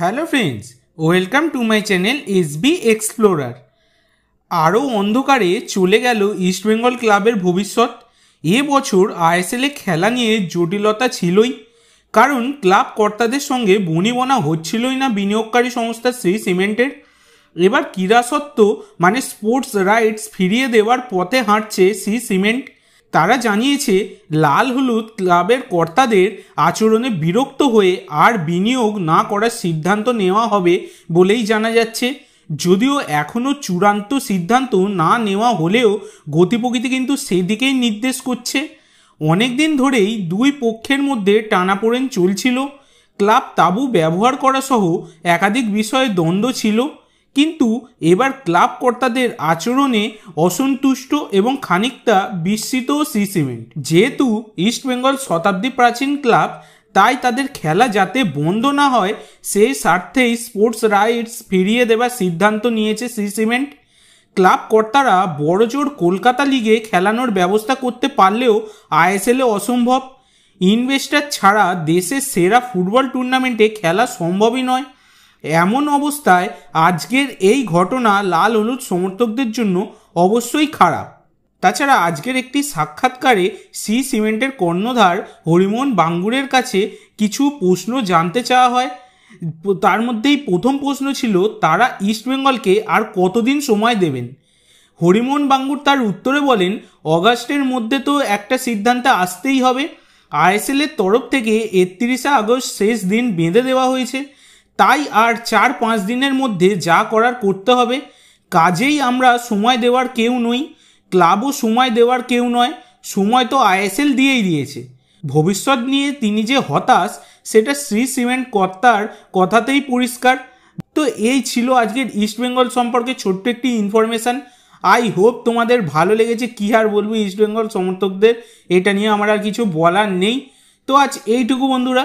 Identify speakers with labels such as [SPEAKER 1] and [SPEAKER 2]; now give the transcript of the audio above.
[SPEAKER 1] hello friends welcome to my channel S B explorer আরও অন্ধকারে চলে গেল ইস্টবেঙ্গল ক্লাবের ভবিষ্যৎ এ বছর আইএসএলে খেলা নিয়ে জটিলতা ছিলই কারণ ক্লাব কর্তাদের সঙ্গে বনিবনা হচ্ছিলই না বিনিয়োগকারী সংস্থা শ্রী সিমেন্টের এবার ক্রীড়াসত্ত্ব মানে স্পোর্টস রাইটস ফিরিয়ে দেওয়ার পথে হাঁটছে শ্রী সিমেন্ট তারা জানিয়েছে লাল হলুদ ক্লাবের কর্তাদের আচরণে বিরক্ত হয়ে আর বিনিয়োগ না করার সিদ্ধান্ত নেওয়া হবে বলেই জানা যাচ্ছে যদিও এখনও চূড়ান্ত সিদ্ধান্ত না নেওয়া হলেও গতিপ্রকৃতি কিন্তু সেদিকেই নির্দেশ করছে অনেক দিন ধরেই দুই পক্ষের মধ্যে টানাপোড়েন চলছিল ক্লাব তাবু ব্যবহার করা সহ একাধিক বিষয়ে দ্বন্দ্ব ছিল কিন্তু এবার ক্লাব কর্তাদের আচরণে অসন্তুষ্ট এবং খানিকটা বিস্মিত সি সিমেন্ট যেহেতু ইস্টবেঙ্গল শতাব্দী প্রাচীন ক্লাব তাই তাদের খেলা যাতে বন্ধ না হয় সেই স্বার্থেই স্পোর্টস রাইটস ফিরিয়ে দেবার সিদ্ধান্ত নিয়েছে সি সিমেন্ট ক্লাব কর্তারা বড়জোর কলকাতা লিগে খেলানোর ব্যবস্থা করতে পারলেও আইএসএলে অসম্ভব ইনভেস্টার ছাড়া দেশের সেরা ফুটবল টুর্নামেন্টে খেলা সম্ভবই নয় এমন অবস্থায় আজকের এই ঘটনা লাল হলুদ সমর্থকদের জন্য অবশ্যই খারাপ তাছাড়া আজকের একটি সাক্ষাৎকারে সি সিমেন্টের কর্ণধার হরিমোহন বাঙ্গুরের কাছে কিছু প্রশ্ন জানতে চাওয়া হয় তার মধ্যেই প্রথম প্রশ্ন ছিল তারা ইস্টবেঙ্গলকে আর কতদিন সময় দেবেন হরিমোহন বাঙ্গুর তার উত্তরে বলেন অগাস্টের মধ্যে তো একটা সিদ্ধান্তে আসতেই হবে আইএসএল এর তরফ থেকে একত্রিশে আগস্ট শেষ দিন বেঁধে দেওয়া হয়েছে তাই আর চার পাঁচ দিনের মধ্যে যা করার করতে হবে কাজেই আমরা সময় দেওয়ার কেউ নই ক্লাবও সময় দেওয়ার কেউ নয় সময় তো আইএসএল দিয়েই দিয়েছে ভবিষ্যৎ নিয়ে তিনি যে হতাশ সেটা শ্রী সিমেন্ট কর্তার কথাতেই পরিষ্কার তো এই ছিল আজকের ইস্টবেঙ্গল সম্পর্কে ছোট্ট একটি ইনফরমেশান আই হোপ তোমাদের ভালো লেগেছে কী আর বলবো ইস্টবেঙ্গল সমর্থকদের এটা নিয়ে আমার আর কিছু বলার নেই তো আজ এইটুকু বন্ধুরা